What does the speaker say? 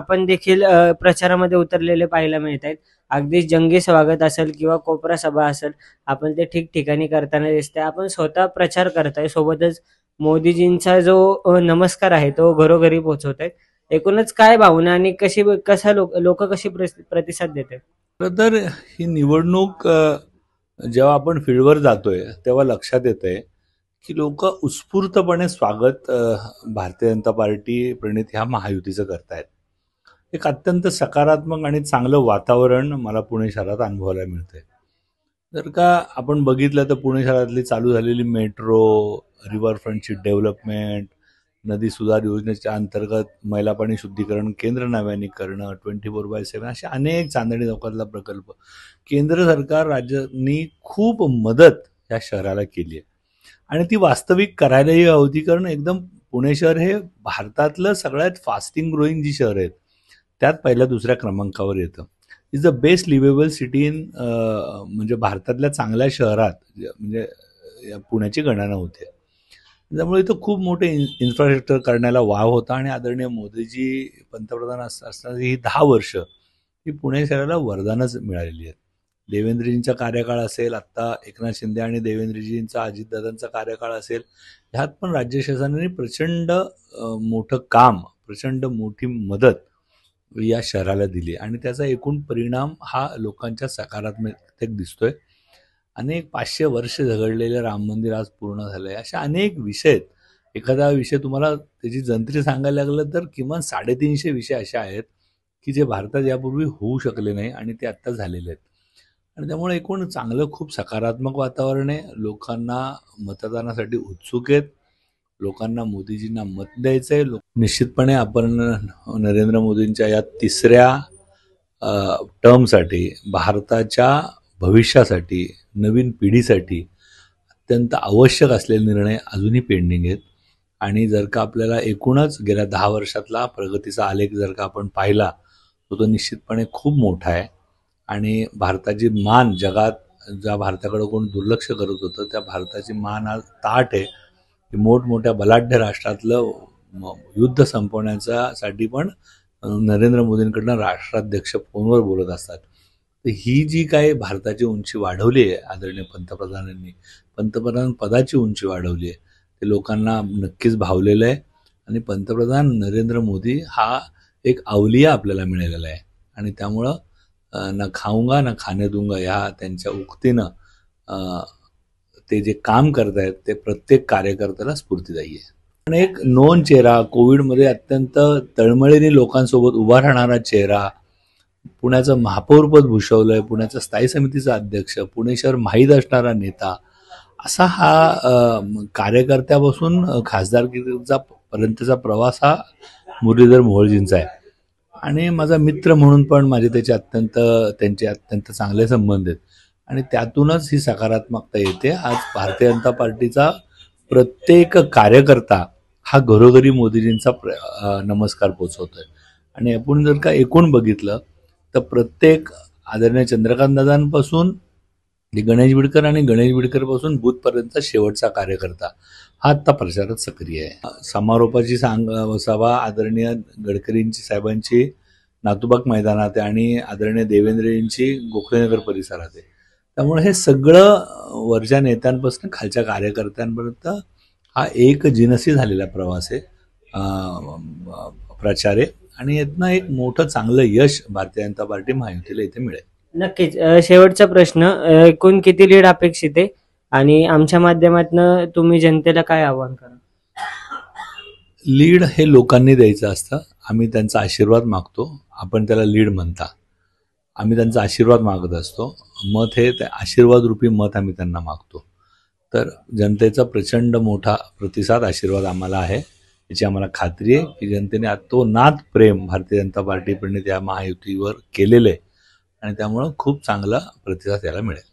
आपण देखील प्रचारामध्ये उतरलेले पाहायला मिळत आहेत अगदीच जंगी स्वागत असेल किंवा कोपरा सभा असेल आपण ते ठिकठिकाणी करताना दिसते आपण स्वतः प्रचार करताय सोबतच मोदीजींचा जो नमस्कार आहे तो घरोघरी पोहोचवत आहेत एकूणच काय भावना आणि कशी कसा लोक लोक कशी प्रतिसाद देत आहेत तर ही निवडणूक जेव्हा आपण फील्डवर जातोय तेव्हा लक्षात येत आहे की लोक उत्स्फूर्तपणे स्वागत भारतीय जनता पार्टी प्रणित ह्या महायुतीचं करतायत एक अत्यंत सकारात्मक आणि चांगलं वातावरण मला पुणे शहरात अनुभवायला मिळतंय जर का आपण बघितलं तर पुणे शहरातली चालू झालेली मेट्रो रिव्हरफ्रंटची डेव्हलपमेंट नदी सुधार योजनेच्या अंतर्गत महिला पाणी शुद्धीकरण केंद्र नव्याने करणं ट्वेंटी फोर बाय सेवन असे अनेक चांदणी चौकातला प्रकल्प केंद्र सरकार राज्यांनी खूप मदत या शहराला केली आहे आणि ती वास्तविक करायलाही होती कारण एकदम पुणे शहर हे भारतातलं सगळ्यात फास्टिंग ग्रोईंग जी शहर आहेत त्यात पहिल्या दुसऱ्या क्रमांकावर येतं is the best liveable city in म्हणजे भारतातल्या चांगल्या शहरात म्हणजे पुण्याची गणना होते त्यामुळे इथं खूप मोठे इन इन्फ्रास्ट्रक्चर करण्याला वाव होता आणि आदरणीय मोदीजी पंतप्रधान असताना ही दहा वर्ष ही पुणे शहराला वरदानच मिळालेली आहेत देवेंद्रजींचा कार्यकाळ असेल आत्ता एकनाथ शिंदे आणि देवेंद्रजींचा अजितदादांचा कार्यकाळ असेल ह्यात पण राज्य शासनाने प्रचंड मोठं काम प्रचंड मोठी मदत या शहराला दिली आणि त्याचा एकूण परिणाम हा लोकांच्या सकारात्मकतेत दिसतोय अनेक पाचशे वर्ष झगडलेलं राम मंदिर आज पूर्ण झालं आहे अशा अनेक विषय आहेत एखादा विषय तुम्हाला त्याची जंत्री सांगायला लागलं तर किमान साडेतीनशे विषय असे आहेत की जे भारतात यापूर्वी होऊ शकले नाही आणि ते आत्ता झालेले आहेत आणि त्यामुळे एकूण चांगलं खूप सकारात्मक वातावरण आहे लोकांना मतदानासाठी उत्सुक आहेत लोकांना मोदीजींना मत द्यायचं आहे निश्चितपणे आपण नरेंद्र मोदींच्या या तिसऱ्या टर्मसाठी भारताच्या भविष्यासाठी नवीन पिढीसाठी अत्यंत आवश्यक असलेले निर्णय अजूनही पेंडिंग आहेत आणि जर का आपल्याला एकूणच गेल्या दहा वर्षातला प्रगतीचा आलेख जर का आपण पाहिला तो तो निश्चितपणे खूप मोठा आहे आणि भारताची मान जगात ज्या भारताकडं कोण दुर्लक्ष करत होतं त्या भारताची मान आज ताट आहे मोठमोठ्या बलाढ्य राष्ट्रातलं युद्ध संपवण्याचा साठी पण नरेंद्र मोदींकडनं राष्ट्राध्यक्ष फोनवर बोलत असतात तर ही जी काय भारताची उंची वाढवली आहे आदरणीय पंतप्रधानांनी पंतप्रधान पदाची उंची वाढवली आहे ते लोकांना नक्कीच भावलेलं आहे आणि पंतप्रधान नरेंद्र मोदी हा एक अवलिया आपल्याला मिळालेला आहे आणि त्यामुळं ना खाऊंगा ना खाणे दूंगा ह्या त्यांच्या उक्तीनं ते जे काम करतायत ते प्रत्येक कार्यकर्त्याला स्फूर्तीदायी आहे पण एक नोंद चेहरा कोविडमध्ये अत्यंत तळमळीने लोकांसोबत उभा राहणारा चेहरा पुण्याचं महापौरपद भूषवलंय पुण्याचा स्थायी समितीचा अध्यक्ष पुणे शहर माहीत असणारा नेता असा हा कार्यकर्त्यापासून खासदारकीचा पर्यंतचा प्रवास हा मुरलीधर मोहोळजींचा आहे आणि माझा मित्र म्हणून पण माझे त्याचे अत्यंत त्यांचे अत्यंत चांगले संबंध आहेत आणि त्यातूनच ही सकारात्मकता येते आज भारतीय जनता पार्टीचा प्रत्येक कार्यकर्ता हा घरोघरी मोदीजींचा प्र नमस्कार पोचवतोय आणि आपण जर का एकूण बघितलं तर प्रत्येक आदरणीय चंद्रकांत चंद्रकांतदादांपासून गणेश बिडकर आणि गणेश बिडकरपासून बुथपर्यंत शेवटचा कार्यकर्ता हा आत्ता प्रचारात सक्रिय आहे समारोपाची सांग सभा आदरणीय गडकरींची साहेबांची नातूबाग मैदानात आहे आणि आदरणीय देवेंद्रजींची गोखलेनगर परिसरात आहे त्यामुळे हे सगळं वरच्या नेत्यांपासून खालच्या कार्यकर्त्यांपर्यंत हा एक जिनसी झालेला प्रवास आहे प्रचारे आणि यातनं एक मोठं चांगलं यश भारतीय जनता पार्टी महायुतीला इथे मिळेल नक्कीच शेवटचा प्रश्न एकूण किती लीड अपेक्षित आहे आणि आमच्या माध्यमातन तुम्ही जनतेला काय आव्हान करा लीड हे लोकांनी द्यायचं असतं आम्ही त्यांचा आशीर्वाद मागतो आपण त्याला लीड म्हणता आम्ही त्यांचा आशीर्वाद मागत असतो मत हे आशीर्वाद रूपी मत आम्ही त्यांना मागतो तर जनतेचा प्रचंड मोठा प्रतिसाद आशीर्वाद आम्हाला आहे याची आम्हाला खात्री आहे की जनतेने तो नात प्रेम भारतीय जनता पार्टीकडनं त्या महायुतीवर केलेलं आहे आणि त्यामुळं खूप चांगला प्रतिसाद याला मिळेल